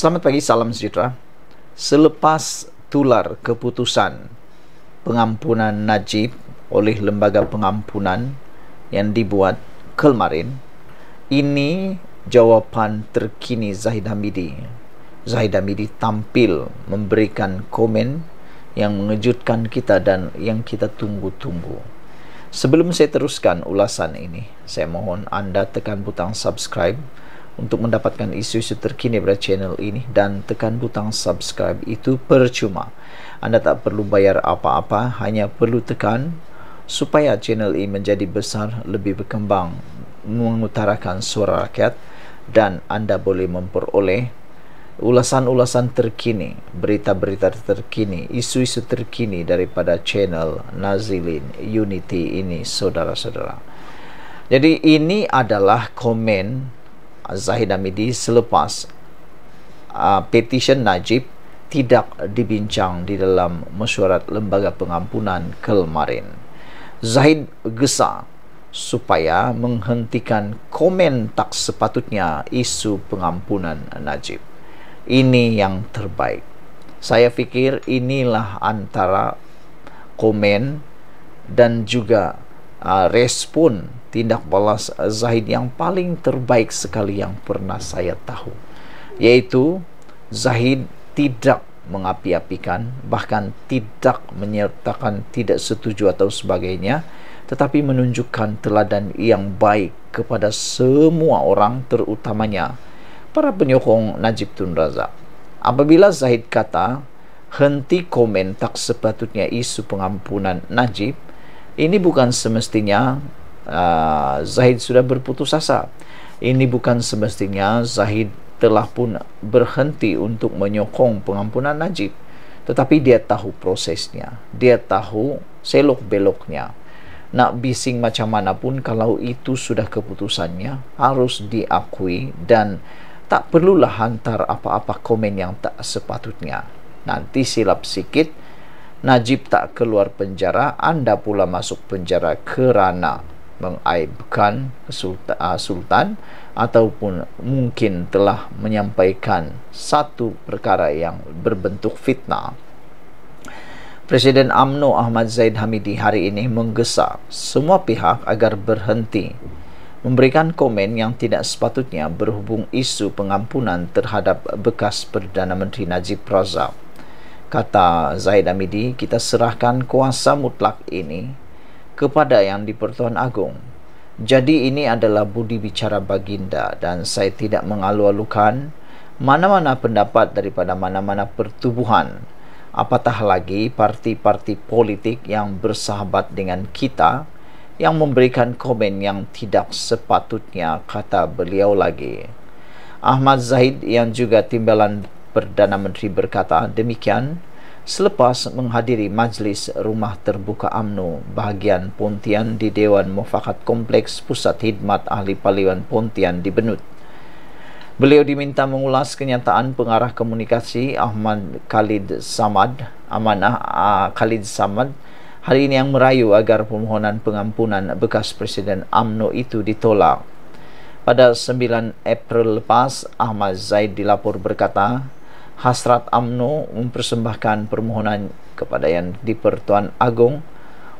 Selamat pagi, salam sejahtera. Selepas tular keputusan pengampunan Najib oleh lembaga pengampunan yang dibuat kemarin, ini jawapan terkini Zahid Hamidi. Zahid Hamidi tampil memberikan komen yang mengejutkan kita dan yang kita tunggu-tunggu. Sebelum saya teruskan ulasan ini, saya mohon anda tekan butang subscribe untuk mendapatkan isu-isu terkini pada channel ini dan tekan butang subscribe itu percuma. Anda tak perlu bayar apa-apa, hanya perlu tekan supaya channel ini menjadi besar, lebih berkembang, mengutarakan suara rakyat dan anda boleh memperoleh ulasan-ulasan terkini, berita-berita terkini, isu-isu terkini daripada channel Nazilin Unity ini, saudara-saudara. Jadi ini adalah komen Zahid Hamidi selepas uh, petisyen Najib tidak dibincang di dalam mesyuarat lembaga pengampunan kemarin. Zahid gesa supaya menghentikan komen tak sepatutnya isu pengampunan Najib. Ini yang terbaik. Saya fikir inilah antara komen dan juga uh, respon tindak balas Zahid yang paling terbaik sekali yang pernah saya tahu yaitu Zahid tidak mengapi-apikan bahkan tidak menyertakan tidak setuju atau sebagainya tetapi menunjukkan teladan yang baik kepada semua orang terutamanya para penyokong Najib Tun Razak apabila Zahid kata henti komen tak sepatutnya isu pengampunan Najib ini bukan semestinya Ah, Zahid sudah berputus asa. Ini bukan semestinya Zahid telah pun berhenti untuk menyokong pengampunan Najib. Tetapi dia tahu prosesnya. Dia tahu selok beloknya. Nak bising macam mana pun kalau itu sudah keputusannya harus diakui dan tak perlulah hantar apa-apa komen yang tak sepatutnya. Nanti silap sikit, Najib tak keluar penjara, anda pula masuk penjara kerana mengaibkan ah, sultan ataupun mungkin telah menyampaikan satu perkara yang berbentuk fitnah. Presiden AMNO Ahmad Zaid Hamidi hari ini menggesa semua pihak agar berhenti memberikan komen yang tidak sepatutnya berhubung isu pengampunan terhadap bekas Perdana Menteri Najib Razak. Kata Zaid Hamidi, kita serahkan kuasa mutlak ini kepada yang di dipertuan agung. Jadi ini adalah budi bicara baginda dan saya tidak mengalu-alukan mana-mana pendapat daripada mana-mana pertubuhan. Apatah lagi parti-parti politik yang bersahabat dengan kita yang memberikan komen yang tidak sepatutnya kata beliau lagi. Ahmad Zahid yang juga timbalan Perdana Menteri berkata demikian selepas menghadiri majlis rumah terbuka AMNO bahagian Pontian di Dewan Mufakat Kompleks Pusat Hidmat Ahli Paliwan Pontian di Benut. Beliau diminta mengulas kenyataan pengarah komunikasi Ahmad Khalid Samad, amanah uh, Khalid Samad, hari ini yang merayu agar permohonan pengampunan bekas Presiden AMNO itu ditolak. Pada 9 April lepas, Ahmad Zaid dilaporkan berkata, hasrat UMNO mempersembahkan permohonan kepada Yang di-Pertuan Agong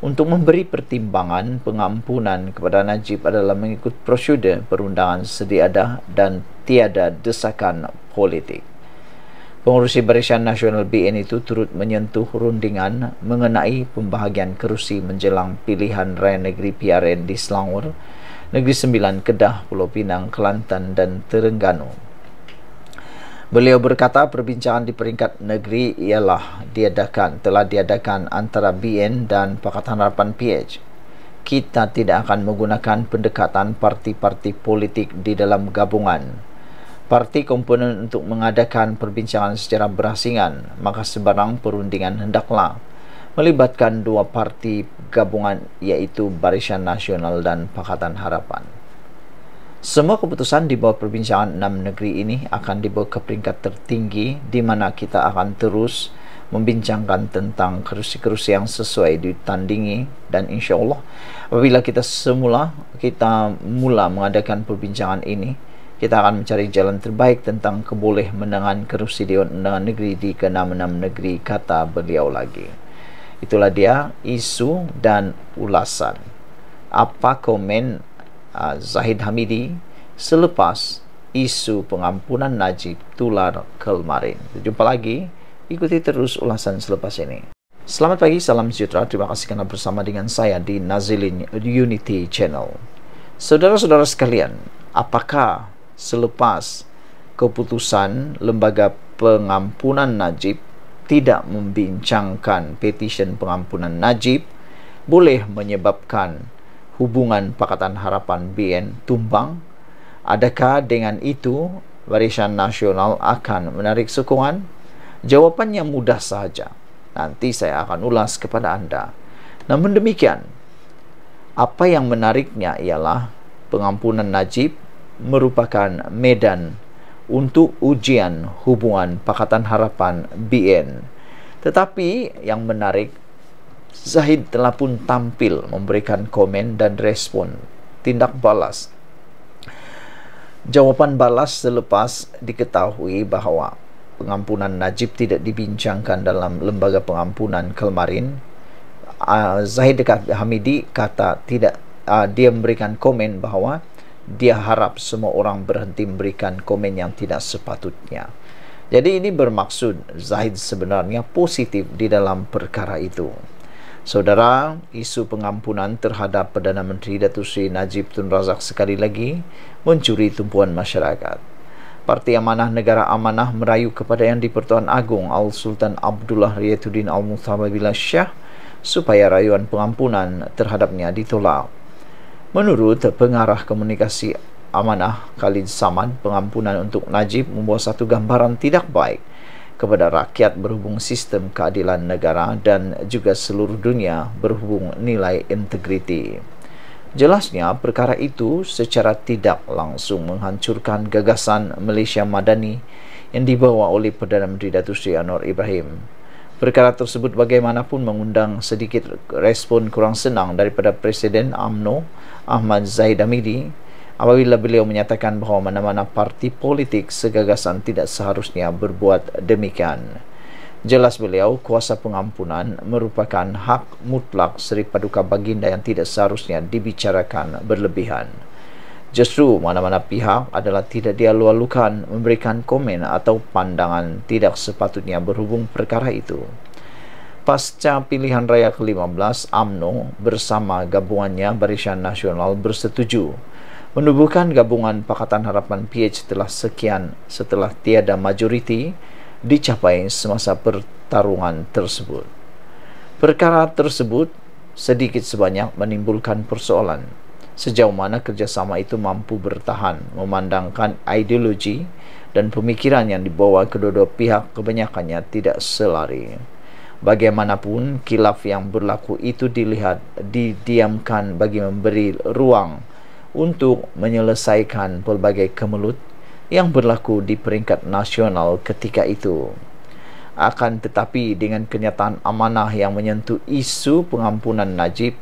untuk memberi pertimbangan pengampunan kepada Najib adalah mengikut prosedur perundangan sedia ada dan tiada desakan politik. Pengurusi Barisan Nasional BN itu turut menyentuh rundingan mengenai pembahagian kerusi menjelang pilihan raya negeri PRN di Selangor, Negeri Sembilan, Kedah, Pulau Pinang, Kelantan dan Terengganu Beliau berkata perbincangan di peringkat negeri ialah diadakan, telah diadakan antara BN dan Pakatan Harapan PH. Kita tidak akan menggunakan pendekatan parti-parti politik di dalam gabungan. Parti komponen untuk mengadakan perbincangan secara berasingan, maka sebarang perundingan hendaklah melibatkan dua parti gabungan iaitu Barisan Nasional dan Pakatan Harapan. Semua keputusan di bawah perbincangan enam negeri ini akan dibawa ke peringkat tertinggi di mana kita akan terus membincangkan tentang kerusi-kerusi yang sesuai ditandingi dan insya Allah apabila kita semula kita mula mengadakan perbincangan ini kita akan mencari jalan terbaik tentang keboleh menangan kerusi di undangan negeri di ke enam negeri kata beliau lagi itulah dia isu dan ulasan apa komen Ah, Zahid Hamidi selepas isu pengampunan Najib tular kemarin. Jumpa lagi, ikuti terus ulasan selepas ini. Selamat pagi, salam sejahtera. Terima kasih karena bersama dengan saya di Nazilin Unity Channel. Saudara-saudara sekalian, apakah selepas keputusan lembaga pengampunan Najib tidak membincangkan petisyen pengampunan Najib boleh menyebabkan hubungan Pakatan Harapan BN tumbang? Adakah dengan itu Barisan Nasional akan menarik sokongan? Jawapannya mudah sahaja. Nanti saya akan ulas kepada anda. Namun demikian, apa yang menariknya ialah pengampunan Najib merupakan medan untuk ujian hubungan Pakatan Harapan BN. Tetapi yang menarik Zahid telah pun tampil memberikan komen dan respon tindak balas jawapan balas selepas diketahui bahawa pengampunan Najib tidak dibincangkan dalam lembaga pengampunan kemarin ah, Zahid dekat Hamidi kata tidak ah, dia memberikan komen bahawa dia harap semua orang berhenti memberikan komen yang tidak sepatutnya jadi ini bermaksud Zahid sebenarnya positif di dalam perkara itu Saudara, isu pengampunan terhadap Perdana Menteri Datuk Seri Najib Tun Razak sekali lagi mencuri tumpuan masyarakat. Parti Amanah Negara Amanah merayu kepada Yang Dipertuan pertuan Agong Al Sultan Abdullah Riyatuddin Al Muthababila Syah supaya rayuan pengampunan terhadapnya ditolak. Menurut pengarah komunikasi Amanah Khalid Saman, pengampunan untuk Najib membawa satu gambaran tidak baik – kepada rakyat berhubung sistem keadilan negara dan juga seluruh dunia berhubung nilai integriti. Jelasnya perkara itu secara tidak langsung menghancurkan gagasan Malaysia Madani yang dibawa oleh Perdana Menteri Datuk Seri Anwar Ibrahim. Perkara tersebut bagaimanapun mengundang sedikit respon kurang senang daripada Presiden AMNO Ahmad Zaid Hamidi apabila beliau menyatakan bahawa mana-mana parti politik segagasan tidak seharusnya berbuat demikian. Jelas beliau, kuasa pengampunan merupakan hak mutlak Seri Paduka Baginda yang tidak seharusnya dibicarakan berlebihan. Justru mana-mana pihak adalah tidak dialu-alukan memberikan komen atau pandangan tidak sepatutnya berhubung perkara itu. Pasca pilihan raya ke-15, AMNO bersama gabungannya Barisan Nasional bersetuju menubuhkan gabungan Pakatan Harapan PH telah sekian setelah tiada majoriti dicapai semasa pertarungan tersebut. Perkara tersebut sedikit sebanyak menimbulkan persoalan sejauh mana kerjasama itu mampu bertahan memandangkan ideologi dan pemikiran yang dibawa kedua-dua pihak kebanyakannya tidak selari. Bagaimanapun, kilaf yang berlaku itu dilihat, didiamkan bagi memberi ruang untuk menyelesaikan pelbagai kemelut yang berlaku di peringkat nasional ketika itu. Akan tetapi dengan kenyataan amanah yang menyentuh isu pengampunan Najib,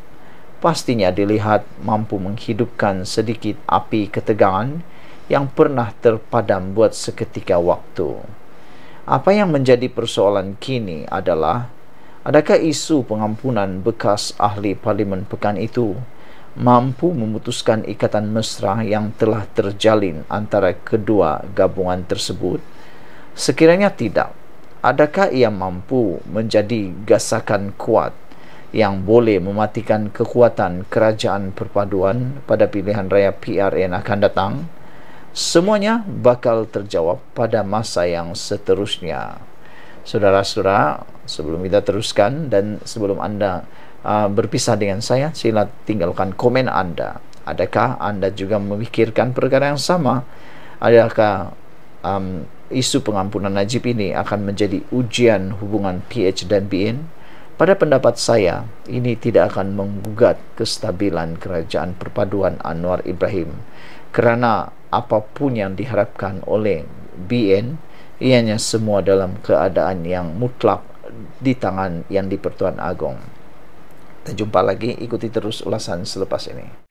pastinya dilihat mampu menghidupkan sedikit api ketegangan yang pernah terpadam buat seketika waktu. Apa yang menjadi persoalan kini adalah, adakah isu pengampunan bekas ahli parlimen pekan itu mampu memutuskan ikatan mesra yang telah terjalin antara kedua gabungan tersebut? Sekiranya tidak, adakah ia mampu menjadi gasakan kuat yang boleh mematikan kekuatan kerajaan perpaduan pada pilihan raya PRN akan datang? Semuanya bakal terjawab pada masa yang seterusnya. Saudara-saudara, sebelum kita teruskan dan sebelum anda Ah, berpisah dengan saya, sila tinggalkan komen anda. Adakah anda juga memikirkan perkara yang sama? Adakah um, isu pengampunan Najib ini akan menjadi ujian hubungan PH dan BN? Pada pendapat saya, ini tidak akan menggugat kestabilan kerajaan perpaduan Anwar Ibrahim kerana apapun yang diharapkan oleh BN ianya semua dalam keadaan yang mutlak di tangan yang di Pertuan Agong. Kita jumpa lagi, ikuti terus ulasan selepas ini.